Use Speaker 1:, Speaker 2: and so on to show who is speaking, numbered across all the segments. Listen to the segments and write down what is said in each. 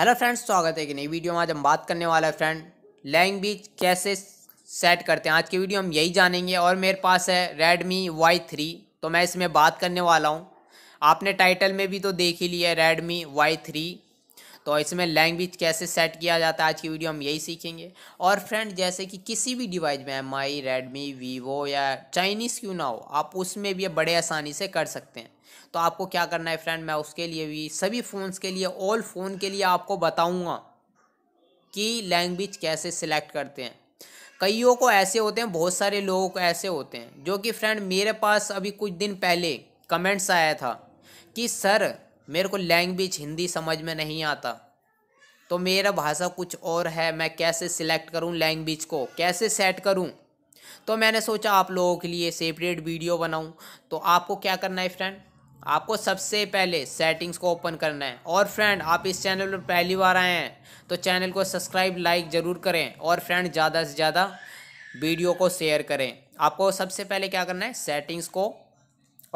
Speaker 1: hello friends स्वागत है कि नई वीडियो में आज हम बात करने वाला है फ्रेंड लैंग्वेज कैसे सेट करते हैं आज की वीडियो हम यही जानेंगे और मेरे पास है रेडमी वाई थ्री तो मैं इसमें बात करने वाला हूँ आपने टाइटल में भी तो देख ही लिया है रेडमी वाई थ्री तो इसमें लैंग्वेज कैसे सेट किया जाता है आज की वीडियो हम यही सीखेंगे और फ्रेंड जैसे कि किसी भी डिवाइस में एम आई रेडमी वीवो या चाइनीज़ क्यों ना हो आप उसमें भी बड़े आसानी से कर सकते हैं तो आपको क्या करना है फ्रेंड मैं उसके लिए भी सभी फ़ोन्स के लिए ऑल फ़ोन के लिए आपको बताऊँगा कि लैंग्वेज कैसे सिलेक्ट करते हैं कईयों को ऐसे होते हैं बहुत सारे लोगों को ऐसे होते हैं जो कि फ्रेंड मेरे पास अभी कुछ दिन पहले कमेंट्स आया था कि सर मेरे को लैंग्वेज हिंदी समझ में नहीं आता तो मेरा भाषा कुछ और है मैं कैसे सिलेक्ट करूं लैंग्वेज को कैसे सेट करूं तो मैंने सोचा आप लोगों के लिए सेपरेट वीडियो बनाऊं तो आपको क्या करना है फ्रेंड आपको सबसे पहले सेटिंग्स को ओपन करना है और फ्रेंड आप इस चैनल पर पहली बार आए हैं तो चैनल को सब्सक्राइब लाइक ज़रूर करें और फ्रेंड ज़्यादा से ज़्यादा वीडियो को शेयर करें आपको सबसे पहले क्या करना है सेटिंग्स को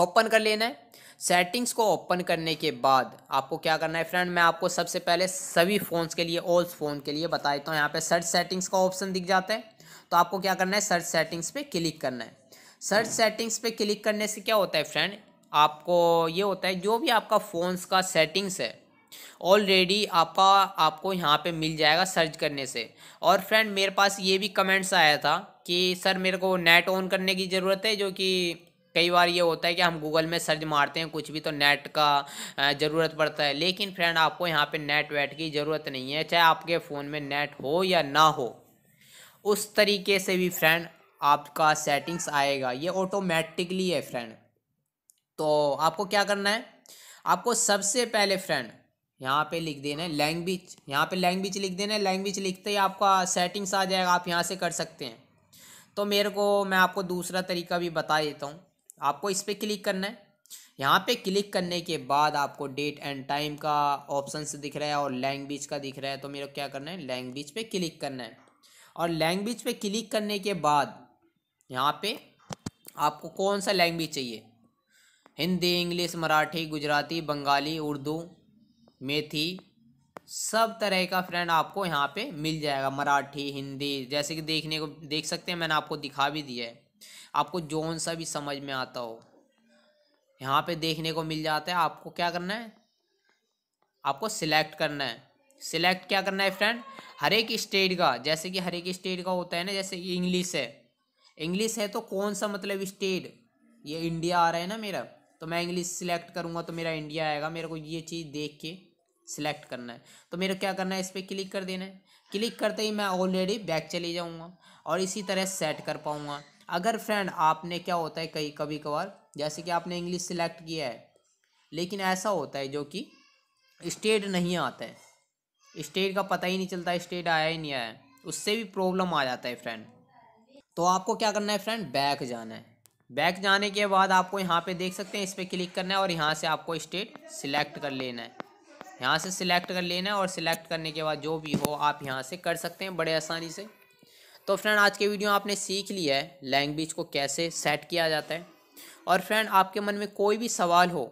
Speaker 1: ओपन कर लेना है सेटिंग्स को ओपन करने के बाद आपको क्या करना है फ्रेंड मैं आपको सबसे पहले सभी फ़ोन्स के लिए ऑल फ़ोन के लिए बता देता हूँ यहाँ पे सर्च सेटिंग्स का ऑप्शन दिख जाता है तो आपको क्या करना है सर्च सेटिंग्स पे क्लिक करना है सर्च सेटिंग्स पे क्लिक करने से क्या होता है फ्रेंड आपको ये होता है जो भी आपका फ़ोन्स का सेटिंग्स है ऑलरेडी आपका आपको यहाँ पे मिल जाएगा सर्च करने से और फ्रेंड मेरे पास ये भी कमेंट्स आया था कि सर मेरे को नेट ऑन करने की ज़रूरत है जो कि कई बार ये होता है कि हम गूगल में सर्च मारते हैं कुछ भी तो नेट का ज़रूरत पड़ता है लेकिन फ्रेंड आपको यहाँ पे नेट वेट की ज़रूरत नहीं है चाहे आपके फ़ोन में नेट हो या ना हो उस तरीके से भी फ्रेंड आपका सेटिंग्स आएगा ये ऑटोमेटिकली है फ्रेंड तो आपको क्या करना है आपको सबसे पहले फ्रेंड यहाँ पे लिख देना है लैंग्वेज यहाँ पे लैंग्वेज लिख देना है लैंग्वेज लिखते ही आपका सेटिंग्स आ जाएगा आप यहाँ से कर सकते हैं तो मेरे को मैं आपको दूसरा तरीका भी बता देता हूँ आपको इस पर क्लिक करना है यहाँ पे क्लिक करने के बाद आपको डेट एंड टाइम का ऑप्शन दिख रहा है और लैंग्वेज का दिख रहा है तो मेरे को क्या करना है लैंग्वेज पे क्लिक करना है और लैंग्वेज पे क्लिक करने के बाद यहाँ पे आपको कौन सा लैंग्वेज चाहिए हिंदी इंग्लिश मराठी गुजराती बंगाली उर्दू मेथी सब तरह का फ्रेंड आपको यहाँ पर मिल जाएगा मराठी हिंदी जैसे कि देखने को देख सकते हैं मैंने आपको दिखा भी दिया है आपको जौन सा भी समझ में आता हो यहाँ पे देखने को मिल जाता है आपको क्या करना है आपको सिलेक्ट करना है सिलेक्ट क्या करना है फ्रेंड हर एक स्टेट का जैसे कि हर एक स्टेट का होता है ना जैसे इंग्लिश है इंग्लिश है तो कौन सा मतलब स्टेट ये इंडिया आ रहा है ना मेरा तो मैं इंग्लिश सिलेक्ट करूँगा तो मेरा इंडिया आएगा मेरे को ये चीज़ देख के सिलेक्ट करना है तो मेरे को क्या करना है इस पर क्लिक कर देना है क्लिक करते ही मैं ऑलरेडी बैक चले जाऊँगा और इसी तरह सेट कर पाऊँगा अगर फ्रेंड आपने क्या होता है कई कभी कभार जैसे कि आपने इंग्लिश सिलेक्ट किया है लेकिन ऐसा होता है जो कि स्टेट नहीं आता है स्टेट का पता ही नहीं चलता स्टेट आया ही नहीं आया उससे भी प्रॉब्लम आ जाता है फ्रेंड तो आपको क्या करना है फ्रेंड बैक जाना है बैक जाने के बाद आपको यहाँ पे देख सकते हैं इस पर क्लिक करना है और यहाँ से आपको स्टेट सिलेक्ट कर लेना है यहाँ से सिलेक्ट कर लेना है और सिलेक्ट करने के बाद जो भी हो आप यहाँ से कर सकते हैं बड़े आसानी से तो फ्रेंड आज के वीडियो आपने सीख लिया है लैंग्वेज को कैसे सेट किया जाता है और फ्रेंड आपके मन में कोई भी सवाल हो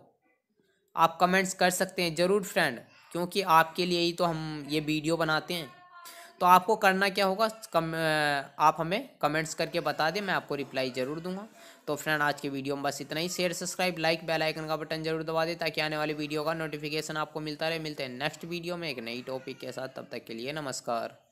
Speaker 1: आप कमेंट्स कर सकते हैं ज़रूर फ्रेंड क्योंकि आपके लिए ही तो हम ये वीडियो बनाते हैं तो आपको करना क्या होगा कम आप हमें कमेंट्स करके बता दें मैं आपको रिप्लाई ज़रूर दूंगा तो फ्रेंड आज के वीडियो में बस इतना ही share subscribe like bell icon का बटन जरूर दबा दें ताकि आने वाली वीडियो का नोटिफिकेशन आपको मिलता रहे मिलते हैं नेक्स्ट वीडियो में एक नई टॉपिक के साथ तब तक के लिए नमस्कार